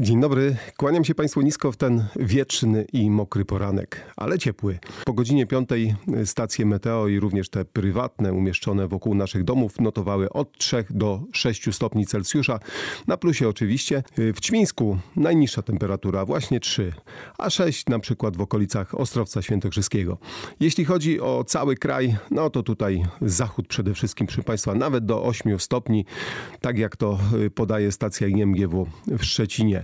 Dzień dobry, kłaniam się Państwu nisko w ten wieczny i mokry poranek, ale ciepły. Po godzinie piątej stacje meteo i również te prywatne umieszczone wokół naszych domów notowały od 3 do 6 stopni Celsjusza. Na plusie oczywiście. W Ćmińsku najniższa temperatura właśnie 3, a 6 na przykład w okolicach Ostrowca Świętokrzyskiego. Jeśli chodzi o cały kraj, no to tutaj zachód przede wszystkim, proszę Państwa, nawet do 8 stopni, tak jak to y, podaje stacja IMGW w Szczecinie.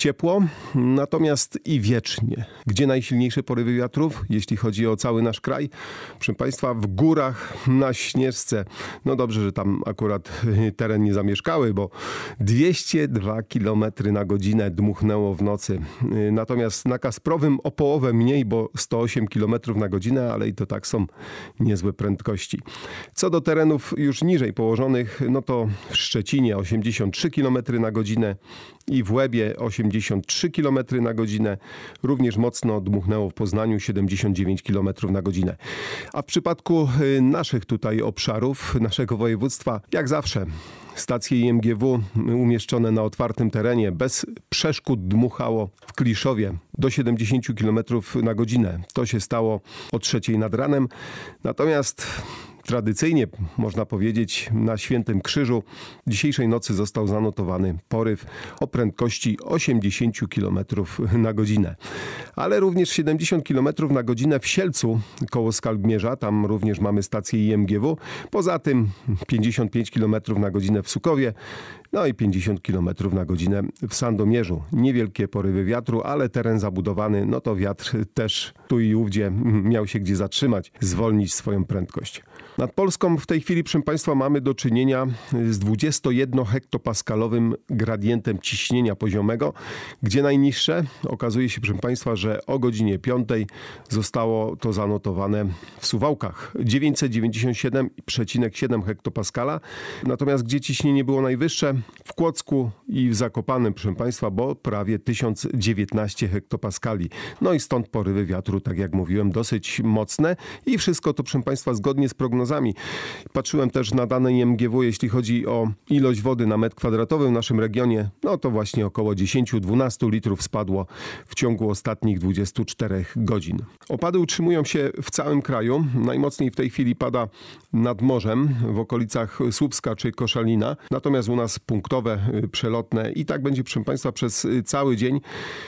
ciepło, natomiast i wiecznie. Gdzie najsilniejsze porywy wiatrów, jeśli chodzi o cały nasz kraj? Proszę Państwa, w górach na Śnieżce. No dobrze, że tam akurat teren nie zamieszkały, bo 202 km na godzinę dmuchnęło w nocy. Natomiast na Kasprowym o połowę mniej, bo 108 km na godzinę, ale i to tak są niezłe prędkości. Co do terenów już niżej położonych, no to w Szczecinie 83 km na godzinę i w Łebie 80 73 km na godzinę. Również mocno dmuchnęło w Poznaniu 79 km na godzinę. A w przypadku y, naszych tutaj obszarów, naszego województwa, jak zawsze Stacje IMGW y, umieszczone na otwartym terenie bez przeszkód dmuchało w Kliszowie do 70 km na godzinę. To się stało o trzeciej nad ranem. Natomiast tradycyjnie, można powiedzieć, na Świętym Krzyżu dzisiejszej nocy został zanotowany poryw o prędkości 80 km na godzinę. Ale również 70 km na godzinę w Sielcu koło Skalbmierza, tam również mamy stację IMGW. Poza tym 55 km na godzinę w Sukowie, no i 50 km na godzinę w Sandomierzu. Niewielkie porywy wiatru, ale teren zabudowany, no to wiatr też tu i ówdzie miał się gdzie zatrzymać, zwolnić swoją prędkość. Nad Polską w tej chwili, proszę Państwa, mamy do czynienia z 21 hektopaskalowym gradientem ciśnienia poziomego, gdzie najniższe okazuje się, proszę Państwa, że o godzinie 5 zostało to zanotowane w Suwałkach 997,7 hektopaskala. Natomiast gdzie ciśnienie było najwyższe? W Kłodzku i w Zakopanem, proszę Państwa, bo prawie 1019 hektopaskali. No i stąd porywy wiatru, tak jak mówiłem, dosyć mocne i wszystko to, proszę Państwa, zgodnie z prognozą gazami. Patrzyłem też na dane IMGW, jeśli chodzi o ilość wody na metr kwadratowy w naszym regionie. No to właśnie około 10-12 litrów spadło w ciągu ostatnich 24 godzin. Opady utrzymują się w całym kraju. Najmocniej w tej chwili pada nad morzem w okolicach Słupska czy Koszalina. Natomiast u nas punktowe, y, przelotne i tak będzie, proszę Państwa, przez y, cały dzień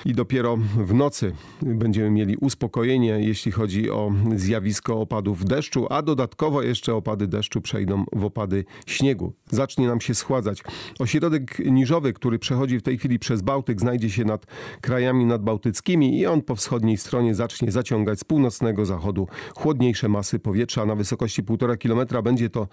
i dopiero w nocy będziemy mieli uspokojenie, jeśli chodzi o zjawisko opadów deszczu, a dodatkowo jeszcze opady deszczu przejdą w opady śniegu. Zacznie nam się schładzać. Ośrodek niżowy, który przechodzi w tej chwili przez Bałtyk, znajdzie się nad krajami nadbałtyckimi i on po wschodniej stronie zacznie zaciągać z północnego zachodu chłodniejsze masy powietrza. Na wysokości 1,5 km będzie to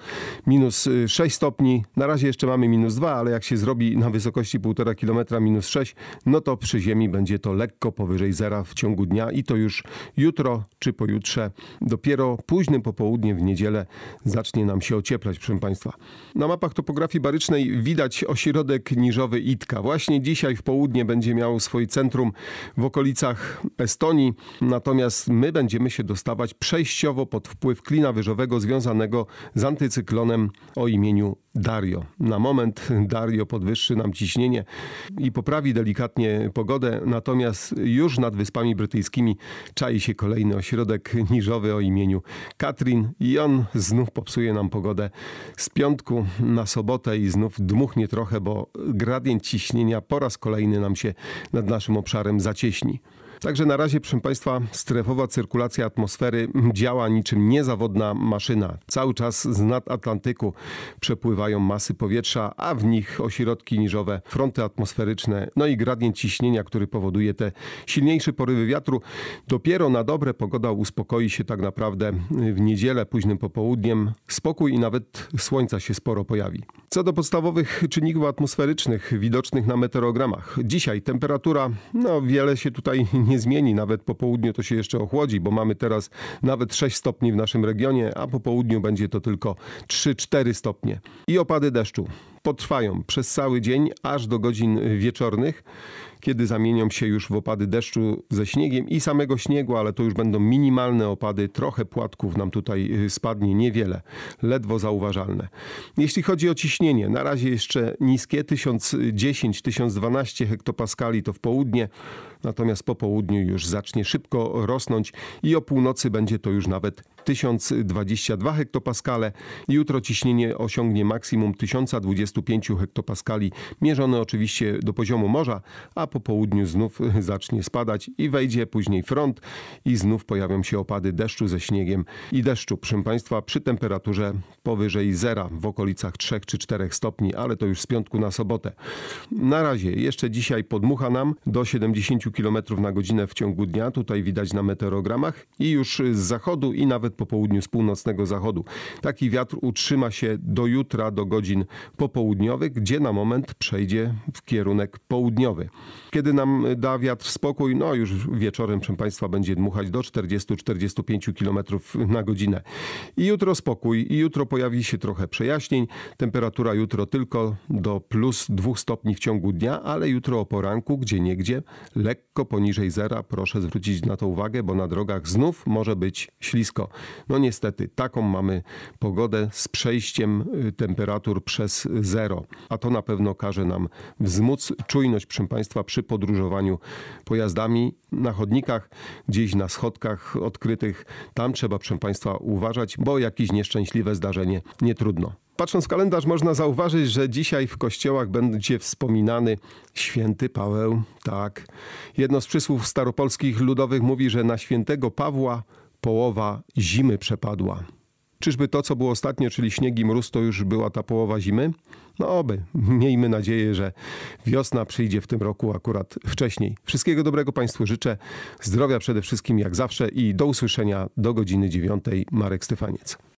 minus 6 y, stopni. Na razie jeszcze mamy minus 2, ale jak się zrobi na wysokości 1,5 km minus 6, no to przy ziemi będzie to lekko powyżej zera w ciągu dnia i to już jutro czy pojutrze. Dopiero późnym popołudniem w niedzielę zacznie nam się ocieplać, proszę Państwa. Na mapach topografii barycznej widać ośrodek niżowy Itka. Właśnie dzisiaj w południe będzie miał swoje centrum w okolicach Estonii, natomiast my będziemy się dostawać przejściowo pod wpływ klina wyżowego związanego z antycyklonem o imieniu Dario. Na moment Dario podwyższy nam ciśnienie i poprawi delikatnie pogodę, natomiast już nad Wyspami Brytyjskimi czai się kolejny ośrodek niżowy o imieniu Katrin i on znów popsuje nam pogodę z piątku na sobotę i znów dmuchnie trochę, bo gradient ciśnienia po raz kolejny nam się nad naszym obszarem zacieśni. Także na razie, proszę Państwa, strefowa cyrkulacja atmosfery działa niczym niezawodna maszyna. Cały czas z nad Atlantyku przepływają masy powietrza, a w nich ośrodki niżowe, fronty atmosferyczne, no i gradient ciśnienia, który powoduje te silniejsze porywy wiatru. Dopiero na dobre pogoda uspokoi się tak naprawdę w niedzielę, późnym popołudniem. Spokój i nawet słońca się sporo pojawi. Co do podstawowych czynników atmosferycznych widocznych na meteorogramach. Dzisiaj temperatura, no wiele się tutaj nie zmieni. Nawet po południu to się jeszcze ochłodzi, bo mamy teraz nawet 6 stopni w naszym regionie, a po południu będzie to tylko 3-4 stopnie. I opady deszczu potrwają przez cały dzień aż do godzin wieczornych, kiedy zamienią się już w opady deszczu ze śniegiem i samego śniegu, ale to już będą minimalne opady, trochę płatków nam tutaj y, spadnie, niewiele, ledwo zauważalne. Jeśli chodzi o ciśnienie, na razie jeszcze niskie, 1010-1012 hektopaskali to w południe, natomiast po południu już zacznie szybko rosnąć i o północy będzie to już nawet 1022 hektopaskale. Jutro ciśnienie osiągnie maksimum 1025 hektopaskali, mierzone oczywiście do poziomu morza, a po południu znów zacznie spadać i wejdzie później front i znów pojawią się opady deszczu ze śniegiem i deszczu, proszę Państwa, przy temperaturze powyżej zera w okolicach 3 czy 4 stopni, ale to już z piątku na sobotę. Na razie jeszcze dzisiaj podmucha nam do 70 km na godzinę w ciągu dnia, tutaj widać na meteorogramach i już z zachodu i nawet nawet po południu z północnego zachodu. Taki wiatr utrzyma się do jutra, do godzin popołudniowych, gdzie na moment przejdzie w kierunek południowy. Kiedy nam da wiatr spokój, no już wieczorem, proszę Państwa, będzie dmuchać do 40-45 km na godzinę. I jutro spokój, i jutro pojawi się trochę przejaśnień. Temperatura jutro tylko do plus 2 stopni w ciągu dnia, ale jutro o poranku, gdzie niegdzie, lekko poniżej zera. Proszę zwrócić na to uwagę, bo na drogach znów może być ślisko. No niestety, taką mamy pogodę z przejściem y, temperatur przez zero, a to na pewno każe nam wzmóc czujność, proszę Państwa, przy podróżowaniu pojazdami na chodnikach, gdzieś na schodkach odkrytych. Tam trzeba, proszę Państwa, uważać, bo jakieś nieszczęśliwe zdarzenie nie trudno. Patrząc w kalendarz, można zauważyć, że dzisiaj w kościołach będzie wspominany święty Paweł. Tak. Jedno z przysłów staropolskich ludowych mówi, że na świętego Pawła połowa zimy przepadła. Czyżby to, co było ostatnio, czyli śnieg i mróz, to już była ta połowa zimy? No oby. Miejmy nadzieję, że wiosna przyjdzie w tym roku akurat wcześniej. Wszystkiego dobrego Państwu życzę. Zdrowia przede wszystkim jak zawsze i do usłyszenia do godziny dziewiątej. Marek Stefaniec.